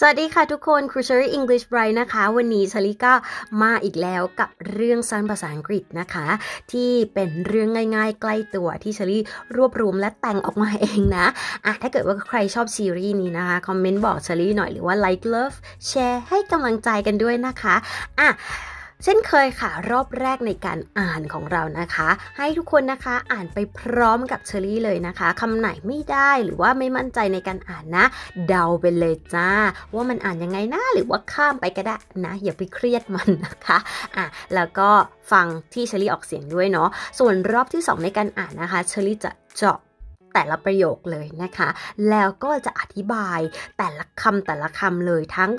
สวัสดีค่ะทุกคนครูเชอรี่อังกฤษไบรท์นะคะ วันนี้ชลิก็มาอีกแล้วกับเรื่องสั้นภาษาอังกฤษนะคะ ที่เป็นเรื่องง่ายๆ ใกล้ตัวที่ชลิรวบรวมและแต่งออกมาเองนะอ่ะถ้าเกิดว่าใครชอบซีรีส์นี้นะคะ คอมเมนต์บอกชลิหน่อยหรือว่าไลค์เลิฟแชร์ให้กำลังใจกันด้วยนะคะอ่ะเช่นเคยค่ะรอบแรกในการอ่านของเรานะคะ ให้ทุกคนนะคะอ่านไปพร้อมกับเชอรี่เลยนะคะคำไหนไม่ได้หรือว่าไม่มั่นใจในการอ่านนะเดาไปเลยจ้าว่ามันอ่านยังไงนะหรือว่าข้ามไปก็ได้นะอย่าไปเครียดมันนะคะอ่ะแล้วก็ฟังที่เชอรี่ออกเสียงด้วยเนาะส่วนรอบที่ 2 ในการอ่านนะคะเชอรี่จะเจาะแต่ละประโยคเลยนะคะ แล้วก็จะอธิบายแต่ละคำแต่ละคำเลยทั้ง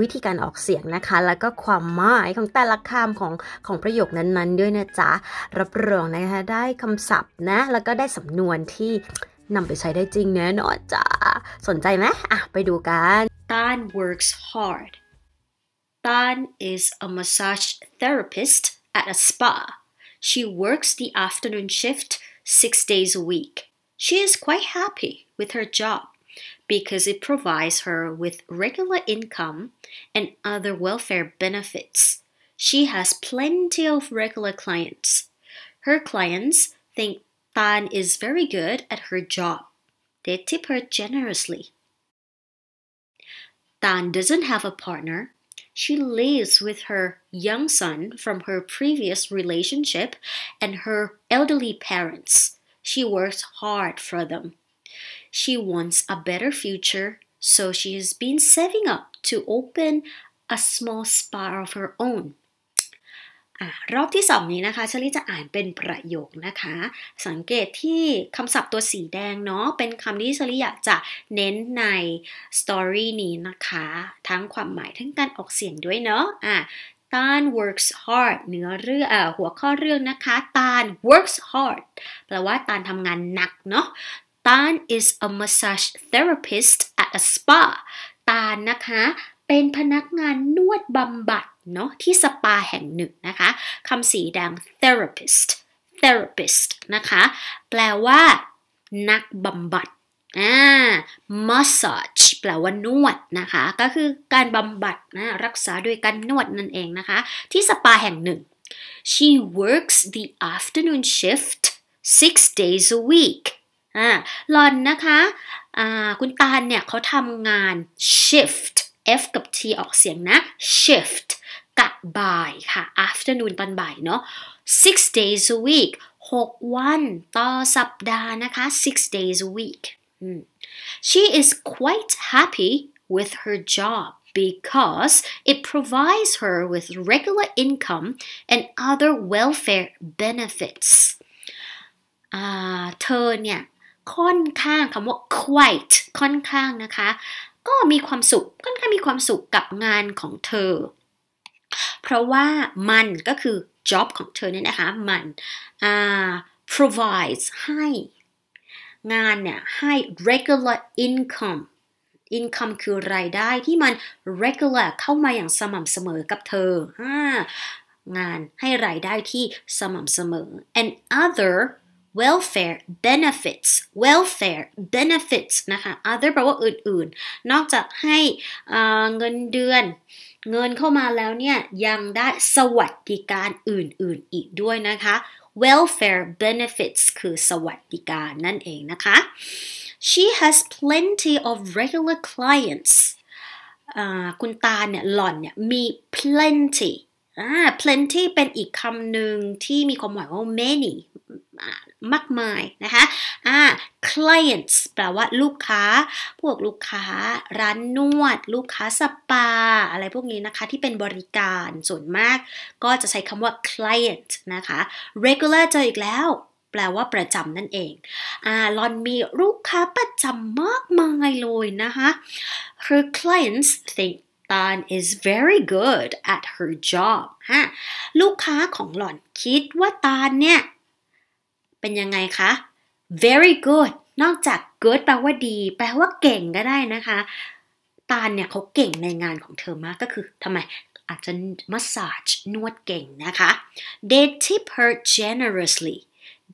วิธีการออกเสียงนะคะ แล้วก็ความหมายของแต่ละคำของของประโยคนั้นๆด้วยนะจ๊ะ รับรองนะคะได้คำศัพท์นะ แล้วก็ได้สำนวนที่นำไปใช้ได้จริงแน่นอนจ้ะสนใจไหมอ่ะไปดูกัน Tan works hard Tan is a massage therapist at a spa She works the afternoon shift six days a week She is quite happy with her job because it provides her with regular income and other welfare benefits. She has plenty of regular clients. Her clients think Tan is very good at her job. They tip her generously. Tan doesn't have a partner. She lives with her young son from her previous relationship and her elderly parents. She works hard for them. She wants a better future, so she has been saving up to open a small spa of her own. รอบที่สองนี้นะคะเชลี่จะอ่านเป็นประโยคนะคะ สังเกตที่คำศัพท์ตัวสีแดงเนาะ เป็นคำที่เชลี่อยากจะเน้นในสตอรี่นี้นะคะ ทั้งความหมายทั้งการออกเสียงด้วยเนาะอ่ะตาน works hard เนื้อเรื่องหัวข้อเรื่องนะคะ ตาน works hard แปลว่าตานทำงานหนักเนาะตาน is a massage therapist at a spa ตานนะคะ เป็นพนักงานนวดบำบัดเนาะที่สปาแห่งหนึ่งนะคะ คำสีแดง therapist therapist นะคะ แปลว่านักบำบัดอ่า massage แปลว่านวดนะคะก็คือการบำบัดนะรักษาโดยการนวดนั่นเองนะคะ ที่สปาแห่งหนึ่ง she works the afternoon shift six days a week อ่าหลอนนะคะอ่าคุณตาลเนี่ยเขาทำงาน shift F กับ T ออกเสียงนะ shift กะบ่ายค่ะ afternoon ตอนบ่ายเนาะ six days a week 6วันต่อสัปดาห์นะคะ six days a week She is quite happy with her job because it provides her with regular income and other welfare benefits. Ah, เธอเนี่ยค่อนข้างคำว่า quite ค่อนข้างนะคะ ก็มีความสุข ค่อนข้างมีความสุขกับงานของเธอ เพราะว่ามันก็คือ job ของเธอเนี่ยนะคะ มัน provides ให้งานเนี่ย ให้ regular income income คือรายได้ที่มัน regular เข้ามาอย่างสม่ำเสมอกับเธอ งานให้รายได้ที่สม่ำเสมอ and other welfare benefits welfare benefits นะคะ other แปลว่าอื่น ๆ นอกจากให้เงินเดือนเงินเข้ามาแล้วเนี่ย ยังได้สวัสดิการอื่น ๆ อีกด้วยนะคะ welfare benefits คือสวัสดิการ นั่นเองนะคะ she has plenty of regular clients คุณตาเนี่ย หล่อนเนี่ย มี plenty plenty เป็นอีกคำหนึ่งที่มีความหมายว่า many มากมายนะคะ clients แปลว่าลูกค้า พวกลูกค้า ร้านนวด ลูกค้าสปา อะไรพวกนี้นะคะที่เป็นบริการส่วนมาก ก็จะใช้คำว่า client นะคะ regular เจออีกแล้วแปลว่าประจำนั่นเองอ่าลอนมีลูกค้าประจำมากมายเลยนะคะ her clients think Tan is very good at her job ฮะลูกค้าของหล่อนคิดว่าตาเนี่ยเป็นยังไงคะ very good นอกจาก good แปลว่าดี แปลว่าเก่งก็ได้นะคะ ตาลเนี่ยเขาเก่งในงานของเธอมากก็คือทำไมอาจจะ massage นวดเก่งนะคะ they tip her generously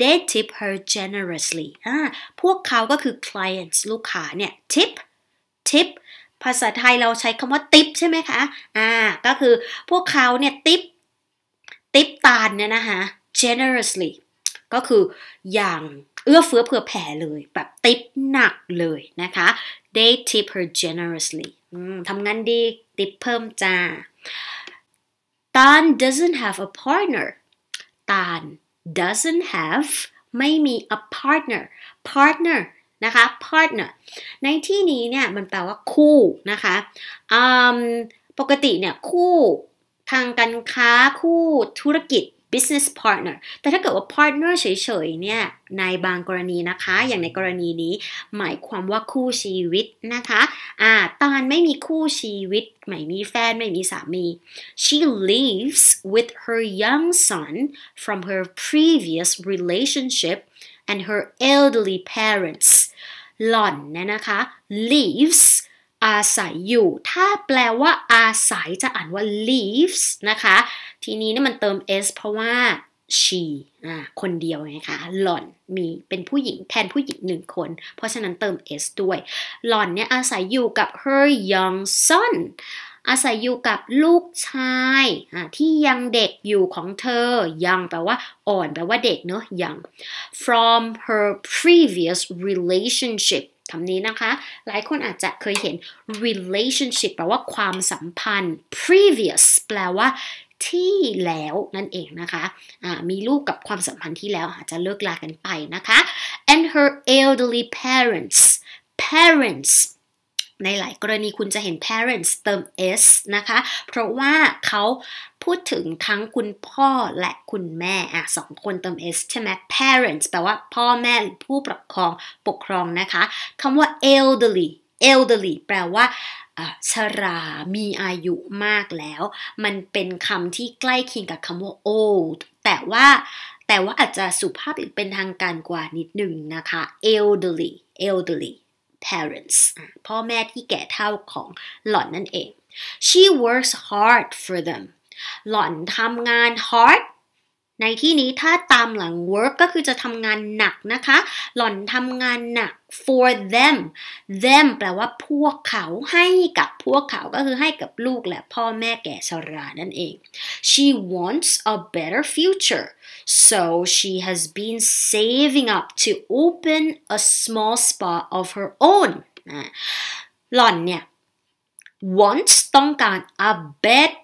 they tip her generously พวกเขาก็คือ clients ลูกค้าเนี่ย tip tip ภาษาไทยเราใช้คำว่า tip ใช่ไหมคะ อ่า ก็คือพวกเขาเนี่ย tip tip ตาลเนี่ยนะคะ generously ก็คืออย่างเอื้อเฟื้อเผื่อแผ่เลยแบบติปหนักเลยนะคะ they tip her generously ทำงานดีติปเพิ่มจ้า Tan doesn't have a partner Tan doesn't have ไม่มี a partner partner นะคะ partner ในที่นี้เนี่ยมันแปลว่าคู่นะคะปกติเนี่ยคู่ทางการค้าคู่ธุรกิจ business partner แต่ถ้าเกิดว่า partner เฉยๆเนี่ย ในบางกรณีนะคะ อย่างในกรณีนี้หมายความว่าคู่ชีวิตนะคะอ่าตานไม่มีคู่ชีวิต ไม่มีแฟนไม่มีสามี she lives with her young son from her previous relationship and her elderly parents หล่อนเนี่ยนะคะ lives อาศัยอยู่ ถ้าแปลว่าอาศัยจะอ่านว่า lives นะคะ ทีนี้นี่มันเติม s เพราะว่า she คนเดียวไงคะหล่อนมีเป็นผู้หญิงแทนผู้หญิงหนึ่งคน เพราะฉะนั้นเติม s ด้วย หล่อนเนี่ยอาศัยอยู่กับ her young son อาศัยอยู่กับลูกชายที่ยังเด็กอยู่ของเธอยังแปลว่า อ่อนแปลว่าเด็กเนอะยัง from her previous relationship คำนี้นะคะ หลายคนอาจจะเคยเห็น relationship แปลว่าความสัมพันธ์ previous แปลว่าที่แล้วนั่นเองนะคะะมีลูกกับความสัมพันธ์ที่แล้วอาจจะเลิกลากันไปนะคะ and her elderly parents parents ในหลายกรณีคุณจะเห็น parents เติม s นะคะ เพราะว่าเขาพูดถึงทั้งคุณพ่อและคุณแม่อ่ะสองคนเติม s ใช่ไหม parents แปลว่าพ่อแม่หรือผู้ปกครองปกครองนะคะคำว่า elderly elderly แปลว่าชรา มีอายุมากแล้ว มันเป็นคำที่ใกล้เคียงกับคำว่า old แต่ว่า แต่ว่าอาจจะสุภาพอีกเป็นทางการกว่านิดหนึ่งนะคะ elderly elderly parents พ่อแม่ที่แก่เท่าของหล่อนนั่นเอง she works hard for them หล่อนทำงาน hard ในที่นี้ถ้าตามหลัง work ก็คือจะทำงานหนักนะคะ หล่อนทำงานหนัก for them them แปลว่าพวกเขาให้กับพวกเขา ก็คือให้กับลูกและพ่อแม่แก่ชรา นั่นเอง she wants a better future so she has been saving up to open a small spa of her own หล่อนเนี่ย wants ต้องการ a better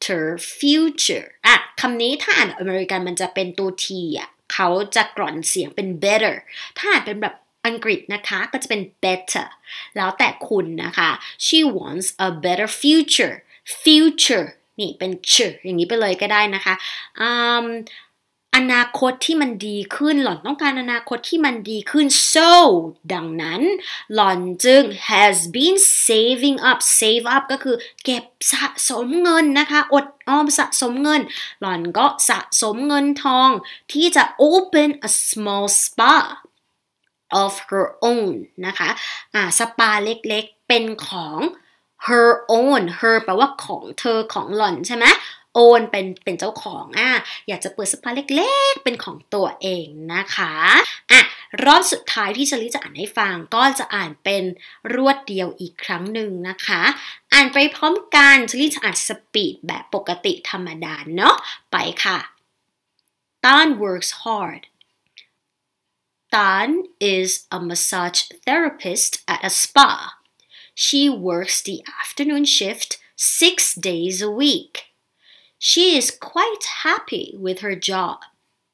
better future อ่ะคำนี้ถ้าอ่านอเมริกันมันจะเป็นตัว t อ่ะเขาจะกร่อนเสียงเป็น better ถ้าอ่านเป็นแบบอังกฤษนะคะก็จะเป็น better แล้วแต่คุณนะคะ she wants a better future future นี่เป็น ch อย่างนี้ไปเลยก็ได้นะคะ um, อนาคตที่มันดีขึ้นหล่อนต้องการอนาคตที่มันดีขึ้น so ดังนั้น หล่อนจึง has been saving up save up ก็คือเก็บสะสมเงินนะคะ อดออมสะสมเงิน หล่อนก็สะสมเงินทอง ที่จะ open a small spa of her own นะคะ อ่า สปาเล็กๆเป็นของ her own her แปลว่าของเธอของหล่อนใช่ไหมโอนเป็นเป็นเจ้าของอ่ะอยากจะเปิดสปาเล็กๆเป็นของตัวเองนะคะ อ่ะ รอบสุดท้ายที่ชลิจะอ่านให้ฟังก็จะอ่านเป็นรวดเดียวอีกครั้งหนึ่งนะคะ อ่านไปพร้อมกันชลิจะอ่านสปีดแบบปกติธรรมดาเนาะไปค่ะ Tan works hard Tan is a massage therapist at a spa. She works the afternoon shift six days a week. She is quite happy with her job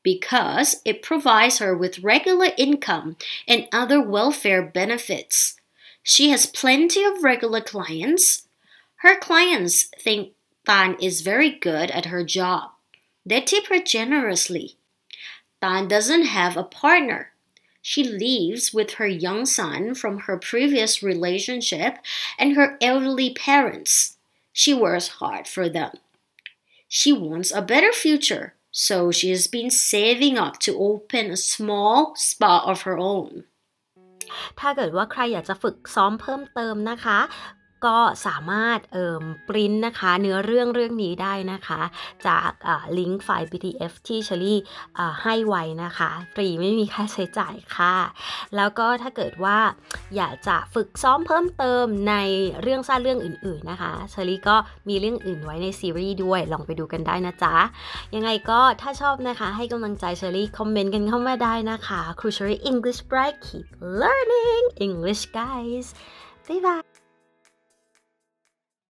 because it provides her with regular income and other welfare benefits. She has plenty of regular clients. Her clients think Tan is very good at her job. They tip her generously. Tan doesn't have a partner. She lives with her young son from her previous relationship and her elderly parents. She works hard for them. She wants a better future, so she has been saving up to open a small spa of her own. ถ้าเกิดว่าใครอยากจะฝึกซ้อมเพิ่มเติมนะคะก็สามารถเอ่มปริ้นนะคะเนื้อเรื่องเรื่องนี้ได้นะคะ จากลิงก์ไฟล์ PDF ที่เชอรี่ให้ไว้นะคะฟรีไม่มีค่าใช้จ่ายค่ะ แล้วก็ถ้าเกิดว่าอยากจะฝึกซ้อมเพิ่มเติมในเรื่องสั้นเรื่องอื่น ๆนะคะเชอรี่ก็มีเรื่องอื่นไว้ในซีรีส์ด้วยลองไปดูกันได้นะจ๊ะ ยังไงก็ถ้าชอบนะคะให้กำลังใจเชอรี่คอมเมนต์กันเข้ามาได้นะคะครูเชอรี่ English Bright keep learning English guys บ๊ายบาย